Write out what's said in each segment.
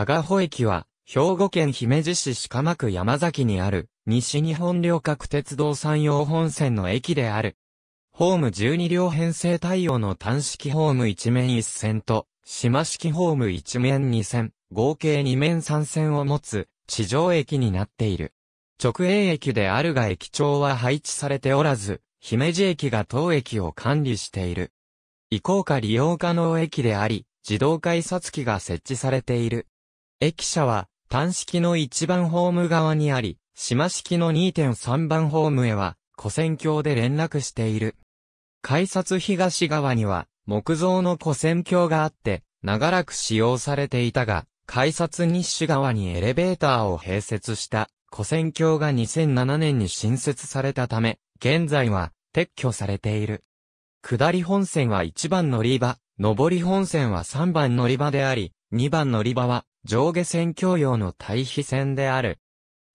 阿賀保駅は、兵庫県姫路市鹿間区山崎にある、西日本旅客鉄道山陽本線の駅である。ホーム12両編成対応の単式ホーム1面1線と、島式ホーム1面2線、合計2面3線を持つ、地上駅になっている。直営駅であるが駅長は配置されておらず、姫路駅が当駅を管理している。移行か利用可能駅であり、自動改札機が設置されている。駅舎は、単式の1番ホーム側にあり、島式の2.3番ホームへは、古線橋で連絡している。改札東側には、木造の古線橋があって、長らく使用されていたが、改札西側にエレベーターを併設した古線橋が2007年に新設されたため、現在は撤去されている。下り本線は1番乗り場、上り本線は3番乗り場であり、2番乗り場は上下線共用の対比線である。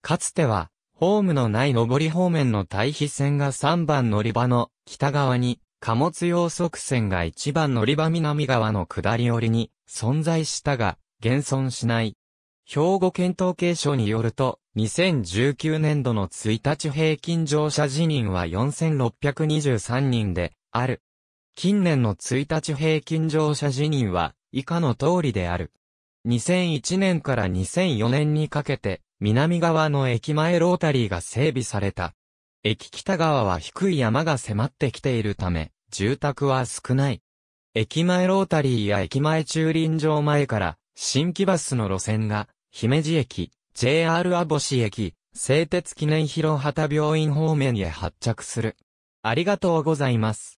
かつては、ホームのない上り方面の対比線が3番乗り場の北側に、貨物用側線が1番乗り場南側の下り降りに存在したが、現存しない。兵庫県統計省によると、2019年度の1日平均乗車辞任は4623人で、ある。近年の1日平均乗車辞任は、以下の通りである。2001年から2004年にかけて、南側の駅前ロータリーが整備された。駅北側は低い山が迫ってきているため、住宅は少ない。駅前ロータリーや駅前駐輪場前から、新規バスの路線が、姫路駅、JR 網星駅、製鉄記念広畑病院方面へ発着する。ありがとうございます。